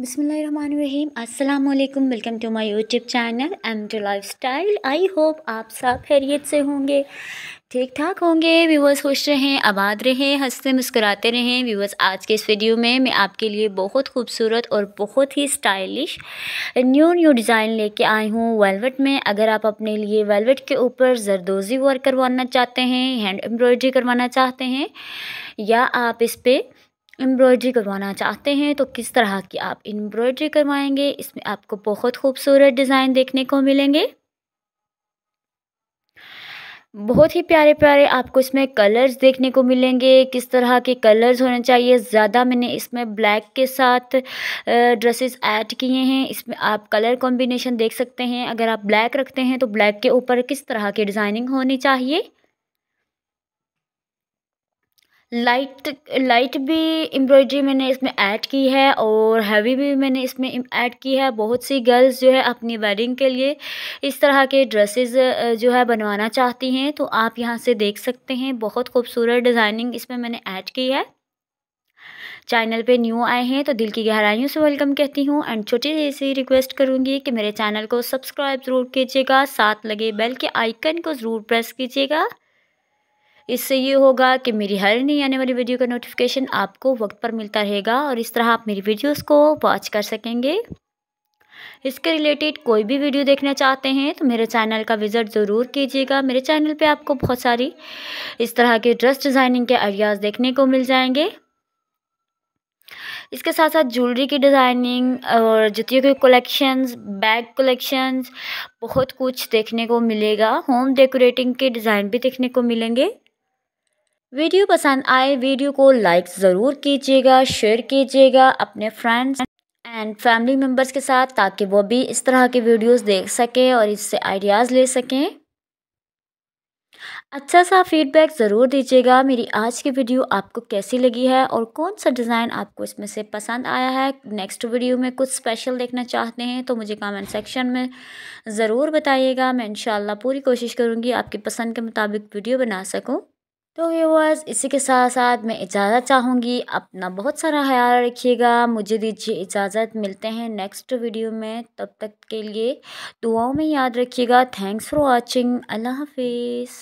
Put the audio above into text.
बिसमीम अल्लाम welcome to my YouTube channel M two lifestyle I hope आप सब खैरियत से होंगे ठीक ठाक होंगे व्यूवर्स खुश रहें आबाद रहें हंसते मुस्कुराते रहें व्यूवर्स आज के इस वीडियो में मैं आपके लिए बहुत खूबसूरत और बहुत ही स्टाइलिश न्यू न्यू डिज़ाइन लेके आई हूँ वेलवेट में अगर आप अपने लिए वेलवेट के ऊपर जरदोज़ी वर्क करवाना चाहते हैं हैंड एम्ब्रॉयड्री करवाना चाहते हैं या आप इस पर एम्ब्रॉयडरी करवाना चाहते हैं तो किस तरह की आप एम्ब्रॉयडरी करवाएंगे इसमें आपको बहुत खूबसूरत डिज़ाइन देखने को मिलेंगे बहुत ही प्यारे प्यारे आपको इसमें कलर्स देखने को मिलेंगे किस तरह के कलर्स होने चाहिए ज़्यादा मैंने इसमें ब्लैक के साथ ड्रेसेस ऐड किए हैं इसमें आप कलर कॉम्बिनेशन देख सकते हैं अगर आप ब्लैक रखते हैं तो ब्लैक के ऊपर किस तरह की डिज़ाइनिंग होनी चाहिए लाइट लाइट भी एम्ब्रॉयडरी मैंने इसमें ऐड की है और हैवी भी मैंने इसमें ऐड की है बहुत सी गर्ल्स जो है अपनी वेडिंग के लिए इस तरह के ड्रेसेस जो है बनवाना चाहती हैं तो आप यहाँ से देख सकते हैं बहुत खूबसूरत डिज़ाइनिंग इसमें मैंने ऐड की है चैनल पे न्यू आए हैं तो दिल की गहराइयों से वेलकम कहती हूँ एंड छोटी सी रिक्वेस्ट करूँगी कि मेरे चैनल को सब्सक्राइब ज़रूर कीजिएगा साथ लगे बेल के आइकन को ज़रूर प्रेस कीजिएगा इससे ये होगा कि मेरी हर नई आने वाली वीडियो का नोटिफिकेशन आपको वक्त पर मिलता रहेगा और इस तरह आप मेरी वीडियोस को वॉच कर सकेंगे इसके रिलेटेड कोई भी वीडियो देखना चाहते हैं तो मेरे चैनल का विज़िट ज़रूर कीजिएगा मेरे चैनल पर आपको बहुत सारी इस तरह के ड्रेस डिज़ाइनिंग के आइडियाज़ देखने को मिल जाएंगे इसके साथ साथ ज्वेलरी की डिज़ाइनिंग और जुतियों के कलेक्शंस बैग कलेक्शंस बहुत कुछ देखने को मिलेगा होम डेकोरेटिंग के डिज़ाइन भी देखने को मिलेंगे वीडियो पसंद आए वीडियो को लाइक ज़रूर कीजिएगा शेयर कीजिएगा अपने फ्रेंड्स एंड फैमिली मेम्बर्स के साथ ताकि वो भी इस तरह के वीडियोस देख सकें और इससे आइडियाज़ ले सकें अच्छा सा फीडबैक ज़रूर दीजिएगा मेरी आज की वीडियो आपको कैसी लगी है और कौन सा डिज़ाइन आपको इसमें से पसंद आया है नेक्स्ट वीडियो में कुछ स्पेशल देखना चाहते हैं तो मुझे कमेंट सेक्शन में ज़रूर बताइएगा मैं इंशाल्लाह पूरी कोशिश करूँगी आपकी पसंद के मुताबिक वीडियो बना सकूँ तो व्यूवर्स इसी के साथ साथ मैं इजाज़त चाहूँगी अपना बहुत सारा ख्याल रखिएगा मुझे दीजिए इजाज़त मिलते हैं नेक्स्ट वीडियो में तब तक के लिए दुआओं में याद रखिएगा थैंक्स फॉर वॉचिंग अल्लाह हाफिज़